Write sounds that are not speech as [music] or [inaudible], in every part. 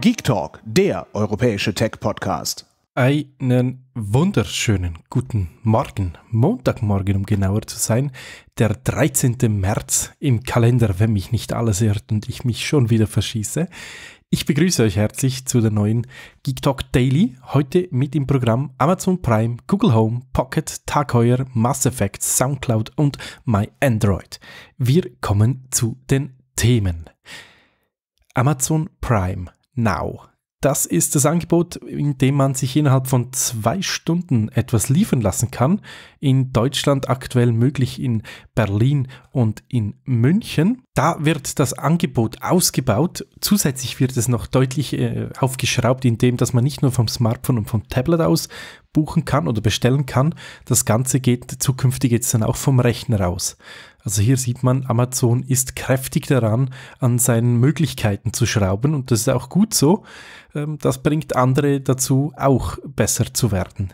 Geek Talk, der europäische Tech-Podcast. Einen wunderschönen guten Morgen, Montagmorgen, um genauer zu sein, der 13. März im Kalender, wenn mich nicht alles irrt und ich mich schon wieder verschieße. Ich begrüße euch herzlich zu der neuen Geek Talk Daily, heute mit im Programm Amazon Prime, Google Home, Pocket, Tag Heuer, Mass Effect, Soundcloud und My Android. Wir kommen zu den Themen. Amazon Prime Now. Das ist das Angebot, in dem man sich innerhalb von zwei Stunden etwas liefern lassen kann. In Deutschland aktuell möglich in Berlin und in München. Da wird das Angebot ausgebaut. Zusätzlich wird es noch deutlich äh, aufgeschraubt, indem dass man nicht nur vom Smartphone und vom Tablet aus buchen kann oder bestellen kann. Das Ganze geht zukünftig jetzt dann auch vom Rechner aus. Also hier sieht man, Amazon ist kräftig daran, an seinen Möglichkeiten zu schrauben und das ist auch gut so. Ähm, das bringt andere dazu, auch besser zu werden.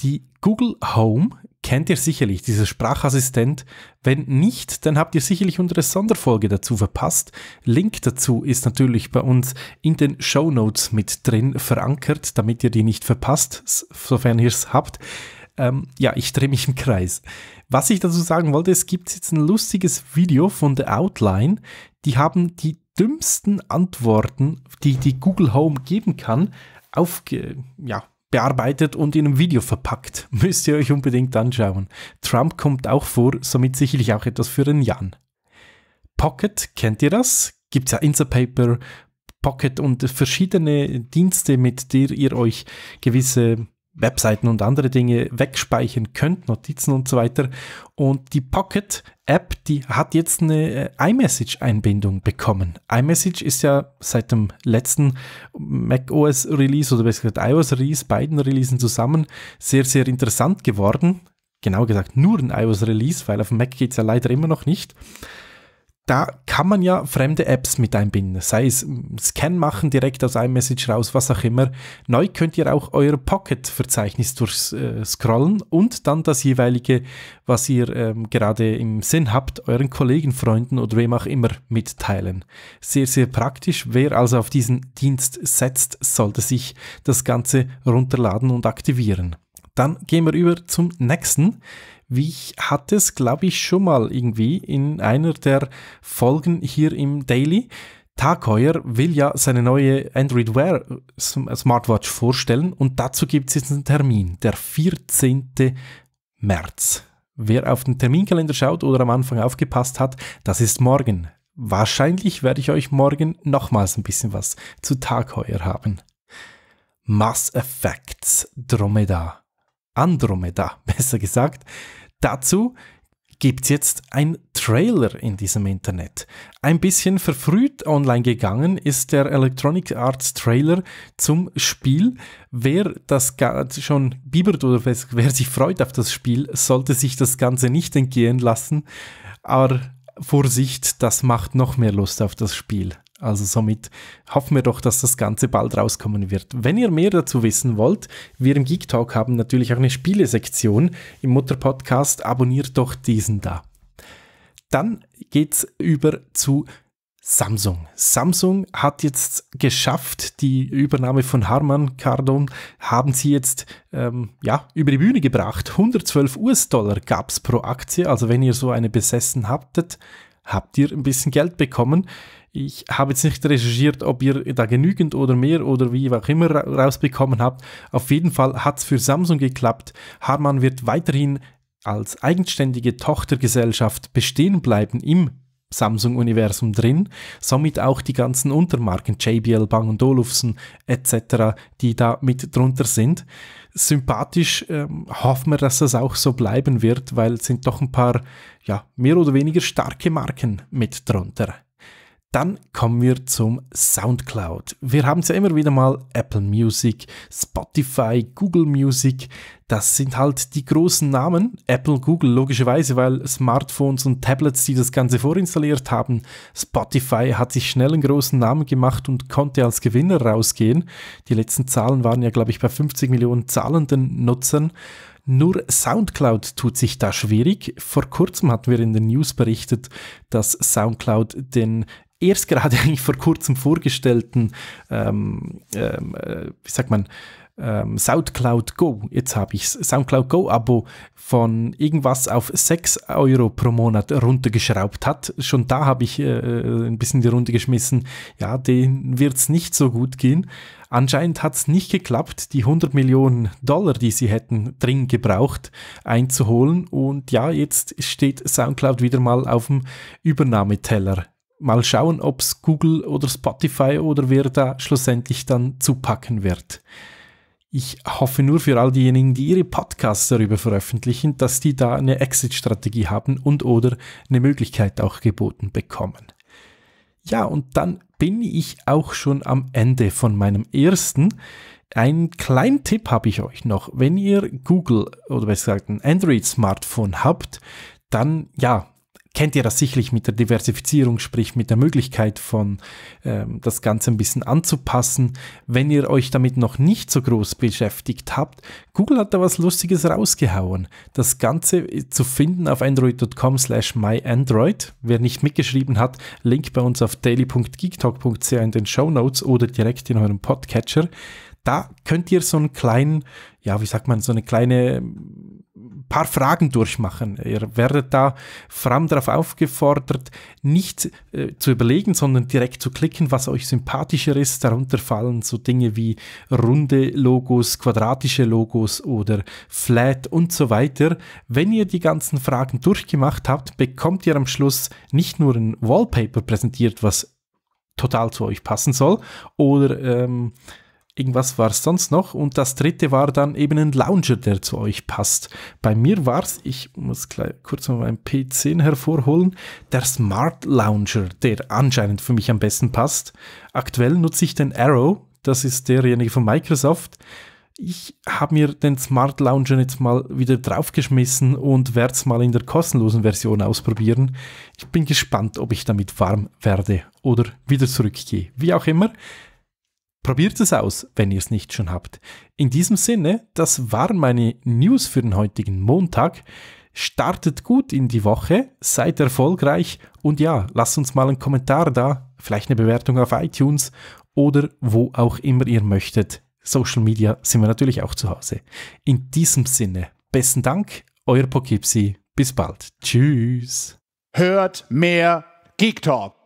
Die Google Home kennt ihr sicherlich, dieser Sprachassistent. Wenn nicht, dann habt ihr sicherlich unsere Sonderfolge dazu verpasst. Link dazu ist natürlich bei uns in den Show Notes mit drin verankert, damit ihr die nicht verpasst, sofern ihr es habt. Ähm, ja, ich drehe mich im Kreis. Was ich dazu sagen wollte, es gibt jetzt ein lustiges Video von der Outline. Die haben die dümmsten Antworten, die die Google Home geben kann, auf, ja, bearbeitet und in einem Video verpackt. [laughs] Müsst ihr euch unbedingt anschauen. Trump kommt auch vor, somit sicherlich auch etwas für den Jan. Pocket, kennt ihr das? Gibt es ja Instapaper, Pocket und verschiedene Dienste, mit der ihr euch gewisse Webseiten und andere Dinge wegspeichern könnt, Notizen und so weiter. Und die Pocket App, die hat jetzt eine äh, iMessage-Einbindung bekommen. iMessage ist ja seit dem letzten macOS Release oder besser gesagt iOS Release, beiden Releasen zusammen, sehr, sehr interessant geworden. Genau gesagt, nur ein iOS Release, weil auf dem Mac geht es ja leider immer noch nicht da kann man ja fremde Apps mit einbinden, sei es Scan machen direkt aus iMessage raus, was auch immer. Neu könnt ihr auch euer Pocket-Verzeichnis durchscrollen äh, und dann das jeweilige, was ihr ähm, gerade im Sinn habt, euren Kollegen, Freunden oder wem auch immer mitteilen. Sehr, sehr praktisch. Wer also auf diesen Dienst setzt, sollte sich das Ganze runterladen und aktivieren. Dann gehen wir über zum nächsten. Wie ich hatte es, glaube ich, schon mal irgendwie in einer der Folgen hier im Daily. Tagheuer will ja seine neue Android Wear äh, Smartwatch vorstellen und dazu gibt es jetzt einen Termin, der 14. März. Wer auf den Terminkalender schaut oder am Anfang aufgepasst hat, das ist morgen. Wahrscheinlich werde ich euch morgen nochmals ein bisschen was zu Tagheuer haben. Mass Effects Dromedar. Andromeda, [laughs] besser gesagt. Dazu gibt es jetzt ein Trailer in diesem Internet. Ein bisschen verfrüht online gegangen ist der Electronic Arts Trailer zum Spiel. Wer das schon biebert oder wer sich freut auf das Spiel, sollte sich das Ganze nicht entgehen lassen. Aber Vorsicht, das macht noch mehr Lust auf das Spiel. Also somit hoffen wir doch, dass das Ganze bald rauskommen wird. Wenn ihr mehr dazu wissen wollt, wir im Geek Talk haben natürlich auch eine Spielesektion im Mutter Podcast. Abonniert doch diesen da. Dann geht's über zu Samsung. Samsung hat jetzt geschafft, die Übernahme von Harman Kardon haben sie jetzt ähm, ja, über die Bühne gebracht. 112 US-Dollar gab es pro Aktie, also wenn ihr so eine besessen habtet, habt ihr ein bisschen Geld bekommen. Ich habe jetzt nicht recherchiert, ob ihr da genügend oder mehr oder wie auch immer rausbekommen habt. Auf jeden Fall hat es für Samsung geklappt. Harman wird weiterhin als eigenständige Tochtergesellschaft bestehen bleiben im Samsung-Universum drin, somit auch die ganzen Untermarken, JBL, Bang Olufsen etc., die da mit drunter sind. Sympathisch ähm, hoffen wir, dass das auch so bleiben wird, weil es sind doch ein paar ja, mehr oder weniger starke Marken mit drunter. Dann kommen wir zum Soundcloud. Wir haben es ja immer wieder mal Apple Music, Spotify, Google Music. Das sind halt die großen Namen. Apple, Google logischerweise, weil Smartphones und Tablets, die das Ganze vorinstalliert haben. Spotify hat sich schnell einen großen Namen gemacht und konnte als Gewinner rausgehen. Die letzten Zahlen waren ja, glaube ich, bei 50 Millionen zahlenden Nutzern. Nur SoundCloud tut sich da schwierig. Vor kurzem hatten wir in den News berichtet, dass SoundCloud den erst gerade [laughs] eigentlich vor kurzem vorgestellten, ähm, ähm, äh, wie sagt man, ähm, SoundCloud Go, jetzt habe ich SoundCloud Go Abo von irgendwas auf 6 Euro pro Monat runtergeschraubt hat. Schon da habe ich äh, äh, ein bisschen die Runde geschmissen. Ja, denen wird es nicht so gut gehen. Anscheinend hat es nicht geklappt, die 100 Millionen Dollar, die sie hätten dringend gebraucht, einzuholen. Und ja, jetzt steht SoundCloud wieder mal auf dem Übernahmeteller mal schauen, ob es Google oder Spotify oder wer da schlussendlich dann zupacken wird. Ich hoffe nur für all diejenigen, die ihre Podcasts darüber veröffentlichen, dass die da eine Exit-Strategie haben und oder eine Möglichkeit auch geboten bekommen. Ja, und dann bin ich auch schon am Ende von meinem ersten. Einen kleinen Tipp habe ich euch noch. Wenn ihr Google oder besser gesagt ein Android-Smartphone habt, dann ja, kennt ihr das sicherlich mit der Diversifizierung, sprich mit der Möglichkeit von ähm, das Ganze ein bisschen anzupassen. Wenn ihr euch damit noch nicht so groß beschäftigt habt, Google hat da was Lustiges rausgehauen. Das Ganze äh, zu finden auf android.com slash myandroid. Wer nicht mitgeschrieben hat, Link bei uns auf daily.geektalk.ch in den Show Notes oder direkt in eurem Podcatcher. Da könnt ihr so einen kleinen, ja, wie sagt man, so eine kleine paar Fragen durchmachen. Ihr werdet da vor allem darauf aufgefordert, nicht äh, zu überlegen, sondern direkt zu klicken, was euch sympathischer ist. Darunter fallen so Dinge wie runde Logos, quadratische Logos oder Flat und so weiter. Wenn ihr die ganzen Fragen durchgemacht habt, bekommt ihr am Schluss nicht nur ein Wallpaper präsentiert, was total zu euch passen soll, oder ähm, Irgendwas war es sonst noch. Und das dritte war dann eben ein Lounger, der zu euch passt. Bei mir war es, ich muss gleich kurz mal meinen P10 hervorholen, der Smart Lounger, der anscheinend für mich am besten passt. Aktuell nutze ich den Arrow, das ist derjenige von Microsoft. Ich habe mir den Smart Lounger jetzt mal wieder draufgeschmissen und werde es mal in der kostenlosen Version ausprobieren. Ich bin gespannt, ob ich damit warm werde oder wieder zurückgehe. Wie auch immer, Probiert es aus, wenn ihr es nicht schon habt. In diesem Sinne, das waren meine News für den heutigen Montag. Startet gut in die Woche, seid erfolgreich und ja, lasst uns mal einen Kommentar da, vielleicht eine Bewertung auf iTunes oder wo auch immer ihr möchtet. Social Media sind wir natürlich auch zu Hause. In diesem Sinne, besten Dank, euer Pokipsi. Bis bald. Tschüss. Hört mehr Geek Talk.